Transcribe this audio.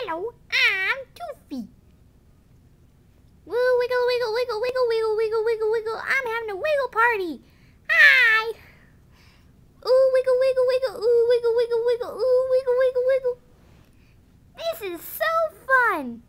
Hello, I'm Toofy. Woo, wiggle, wiggle, wiggle, wiggle, wiggle, wiggle, wiggle, wiggle. I'm having a wiggle party. Hi. Ooh, wiggle, wiggle, wiggle. Ooh, wiggle, wiggle, wiggle. Ooh, wiggle, wiggle, wiggle. This is so fun.